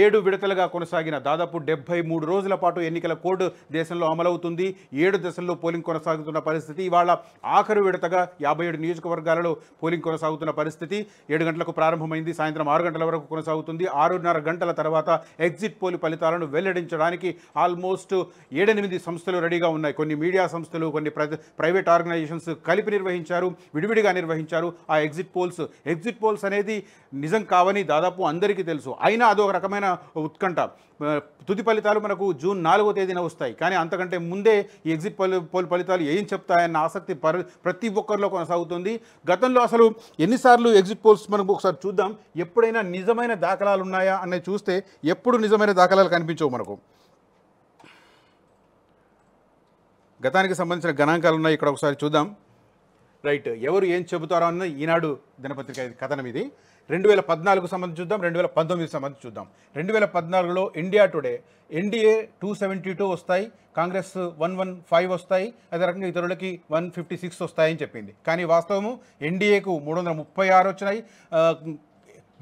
ఏడు విడతలుగా కొనసాగిన దాదాపు డెబ్బై మూడు రోజుల పాటు ఎన్నికల కోడ్ దేశంలో అమలవుతుంది ఏడు దశల్లో పోలింగ్ కొనసాగుతున్న పరిస్థితి ఇవాళ ఆఖరు విడతగా యాభై ఏడు నియోజకవర్గాలలో పోలింగ్ కొనసాగుతున్న పరిస్థితి ఏడు గంటలకు ప్రారంభమైంది సాయంత్రం ఆరు గంటల వరకు కొనసాగుతుంది ఆరున్నర గంటల తర్వాత ఎగ్జిట్ పోల్ ఫలితాలను వెల్లడించడానికి ఆల్మోస్ట్ ఏడెనిమిది సంస్థలు రెడీగా ఉన్నాయి కొన్ని మీడియా సంస్థలు కొన్ని ప్రైవేట్ ఆర్గనైజేషన్స్ కలిపి నిర్వహించారు విడివిడిగా నిర్వహించారు ఆ ఎగ్జిట్ పోల్స్ ఎగ్జిట్ పోల్స్ అనేది నిజం కావని దాదాపు అందరికీ తెలుసు అయినా అదొక రకమైన తీవ్రమైన ఉత్కంఠ తుది ఫలితాలు మనకు జూన్ నాలుగో తేదీన వస్తాయి కానీ అంతకంటే ముందే ఈ ఎగ్జిట్ పోల్ ఫలితాలు ఏం చెప్తాయన్న ఆసక్తి ప్రతి ఒక్కరిలో కొనసాగుతుంది గతంలో అసలు ఎన్నిసార్లు ఎగ్జిట్ పోల్స్ మనం ఒకసారి చూద్దాం ఎప్పుడైనా నిజమైన దాఖలాలు ఉన్నాయా అనేది చూస్తే ఎప్పుడు నిజమైన దాఖలాలు కనిపించవు మనకు గతానికి సంబంధించిన గణాంకాలు ఉన్నాయి ఇక్కడ ఒకసారి చూద్దాం రైట్ ఎవరు ఏం చెబుతారో అన్నది ఈనాడు దినపత్రిక కథనం ఇది రెండు వేల పద్నాలుగు సంబంధించి చూద్దాం రెండు వేల పంతొమ్మిది సంబంధించి చూద్దాం రెండు వేల పద్నాలుగులో India Today NDA two seventy two వస్తాయి కాంగ్రెస్ వన్ వన్ ఫైవ్ వస్తాయి అదే రకంగా ఇతరులకి వన్ ఫిఫ్టీ సిక్స్ వస్తాయని చెప్పింది కానీ వాస్తవము ఎన్డీఏకు మూడు వందల ముప్పై ఆరు వచ్చినాయి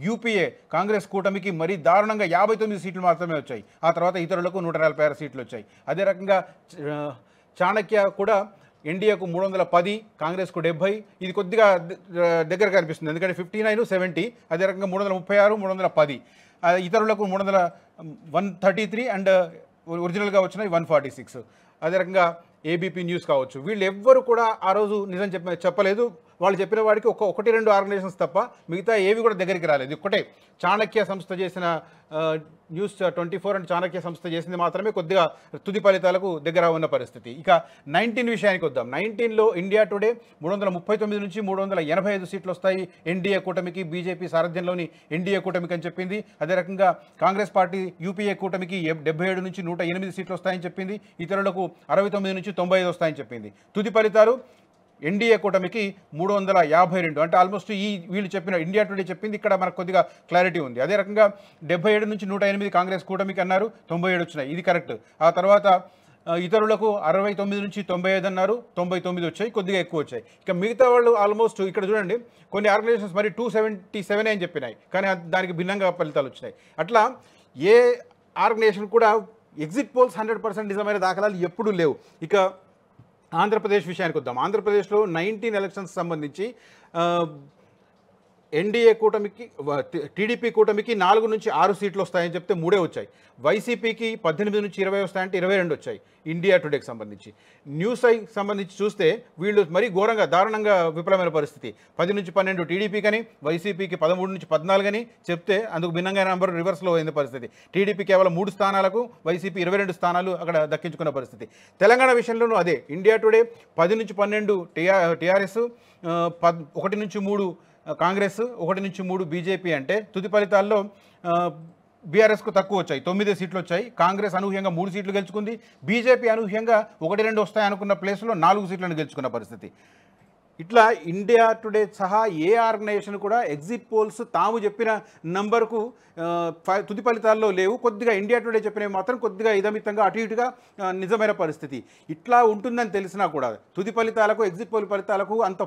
యూపీఏ కాంగ్రెస్ కూటమికి మరీ దారుణంగా యాభై తొమ్మిది సీట్లు మాత్రమే వచ్చాయి ఆ తర్వాత ఇతరులకు నూట నలభై ఆరు సీట్లు వచ్చాయి అదే రకంగా చాణక్య కూడా ఎన్డీఏకు మూడు వందల పది కాంగ్రెస్కు డెబ్బై ఇది కొద్దిగా దగ్గర కనిపిస్తుంది ఎందుకంటే ఫిఫ్టీ నైన్ సెవెంటీ అదే రకంగా మూడు వందల ముప్పై ఆరు మూడు వందల పది ఇతరులకు మూడు వందల వన్ థర్టీ త్రీ అండ్ ఒరిజినల్గా వచ్చినవి వన్ ఫార్టీ సిక్స్ అదే రకంగా ఏబీపీ న్యూస్ కావచ్చు వీళ్ళు ఎవ్వరు కూడా ఆ రోజు నిజం చెప్ప చెప్పలేదు వాళ్ళు చెప్పిన వాడికి ఒక ఒకటి రెండు ఆర్గనైజేషన్స్ తప్ప మిగతా ఏవి కూడా దగ్గరికి రాలేదు ఒకటే చాణక్య సంస్థ చేసిన news twenty four and Chanakya సంస్థ చేసింది మాత్రమే కొద్దిగా తుది ఫలితాలకు దగ్గర ఉన్న పరిస్థితి ఇక నైన్టీన్ విషయానికి వద్దాం నైన్టీన్లో ఇండియా టుడే మూడు వందల ముప్పై తొమ్మిది నుంచి మూడు వందల ఎనభై ఐదు సీట్లు వస్తాయి ఎన్డీఏ కూటమికి బీజేపీ సారథ్యంలోని ఎన్డీఏ కూటమికి అని చెప్పింది అదే రకంగా కాంగ్రెస్ పార్టీ యూపీఏ కూటమికి డెబ్బై ఏడు నుంచి నూట ఎనిమిది సీట్లు వస్తాయని చెప్పింది ఇతరులకు అరవై తొమ్మిది నుంచి తొంభై ఐదు వస్తాయని చెప్పింది తుది ఫలితాలు ఎన్డీఏ కూటమికి మూడు వందల యాభై రెండు అంటే ఆల్మోస్ట్ ఈ వీళ్ళు చెప్పిన ఇండియా టుడే చెప్పింది ఇక్కడ మనకు కొద్దిగా క్లారిటీ ఉంది అదే రకంగా డెబ్బై ఏడు నుంచి నూట ఎనిమిది కాంగ్రెస్ కూటమికి అన్నారు తొంభై ఏడు వచ్చినాయి ఇది కరెక్ట్ ఆ తర్వాత ఇతరులకు అరవై తొమ్మిది నుంచి తొంభై ఐదు అన్నారు తొంభై తొమ్మిది వచ్చాయి కొద్దిగా ఎక్కువ వచ్చాయి ఇక మిగతా వాళ్ళు ఆల్మోస్ట్ ఇక్కడ చూడండి కొన్ని ఆర్గనైజేషన్స్ మరి టూ సెవెంటీ సెవెన్ అని చెప్పినాయి కానీ దానికి భిన్నంగా ఫలితాలు వచ్చినాయి అట్లా ఏ ఆర్గనైజేషన్ కూడా ఎగ్జిట్ పోల్స్ హండ్రెడ్ పర్సెంట్ నిజమైన దాఖలాలు ఎప్పుడూ లేవు ఇక ఆంధ్రప్రదేశ్ విషయానికి వద్దాం ఆంధ్రప్రదేశ్లో నైన్టీన్ ఎలక్షన్స్ సంబంధించి ఎన్డీఏ కూటమికి టీడీపీ కూటమికి నాలుగు నుంచి ఆరు సీట్లు వస్తాయని చెప్తే మూడే వచ్చాయి వైసీపీకి పద్దెనిమిది నుంచి ఇరవై వస్తాయంటే ఇరవై రెండు వచ్చాయి ఇండియా టుడేకి సంబంధించి న్యూస్ ఐకి సంబంధించి చూస్తే వీళ్ళు మరీ ఘోరంగా దారుణంగా విఫలమైన పరిస్థితి పది నుంచి పన్నెండు టీడీపీ కానీ వైసీపీకి పదమూడు నుంచి పద్నాలుగు అని చెప్తే అందుకు భిన్నంగా నెంబర్ రివర్స్లో అయిన పరిస్థితి టీడీపీ కేవలం మూడు స్థానాలకు వైసీపీ ఇరవై రెండు స్థానాలు అక్కడ దక్కించుకున్న పరిస్థితి తెలంగాణ విషయంలోనూ అదే ఇండియా టుడే పది నుంచి పన్నెండు టీఆర్ టీఆర్ఎస్ పద్ ఒకటి నుంచి మూడు కాంగ్రెస్ ఒకటి నుంచి మూడు బీజేపీ అంటే తుది ఫలితాల్లో బీఆర్ఎస్కు తక్కువ వచ్చాయి తొమ్మిది సీట్లు వచ్చాయి కాంగ్రెస్ అనూహ్యంగా మూడు సీట్లు గెలుచుకుంది బీజేపీ అనూహ్యంగా ఒకటి రెండు వస్తాయి అనుకున్న ప్లేస్లో నాలుగు సీట్లను గెలుచుకున్న పరిస్థితి ఇట్లా ఇండియా టుడే సహా ఏ ఆర్గనైజేషన్ కూడా ఎగ్జిట్ పోల్స్ తాము చెప్పిన నంబర్కు తుది ఫలితాల్లో లేవు కొద్దిగా ఇండియా టుడే చెప్పినవి మాత్రం కొద్దిగా ఇదమితంగా అటు ఇటుగా నిజమైన పరిస్థితి ఇట్లా ఉంటుందని తెలిసినా కూడా తుది ఫలితాలకు ఎగ్జిట్ పోల్ ఫలితాలకు అంత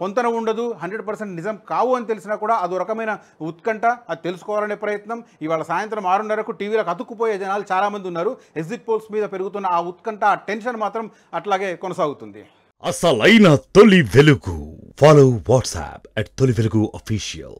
పొంతన ఉండదు హండ్రెడ్ పర్సెంట్ నిజం కావు అని తెలిసినా కూడా అదో రకమైన ఉత్కంఠ అది తెలుసుకోవాలనే ప్రయత్నం ఇవాళ సాయంత్రం ఆరున్నరకు టీవీలకు అతుక్కుపోయే జనాలు చాలామంది ఉన్నారు ఎగ్జిట్ పోల్స్ మీద పెరుగుతున్న ఆ ఉత్కంఠ ఆ టెన్షన్ మాత్రం అట్లాగే కొనసాగుతుంది అసలైన తొలి వెలుగు ఫాలో వాట్సాప్ అట్ తొలి వెలుగు అఫీషియల్